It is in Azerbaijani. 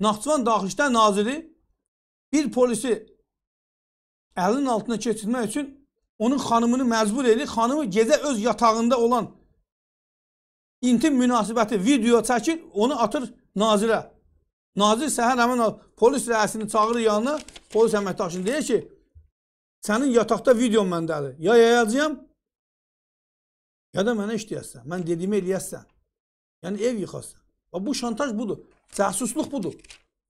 Naxçıvan Daxilişlər Naziri bir polisi əlinin altına keçirmək üçün onun xanımını məcbur edir. Xanımı gecə öz yatağında olan intim münasibəti video çəkir, onu atır nazirə. Nazir səhər həmin polis rəisini çağırır yanına, polis əməkdaşını deyir ki, sənin yataqda videon məndədir. Ya yayacağam, ya da mənə işləyəsən. Mən dediyimi eləyəsən. Yəni ev yıxasan. Bu şantaj budur. Casusluk budur.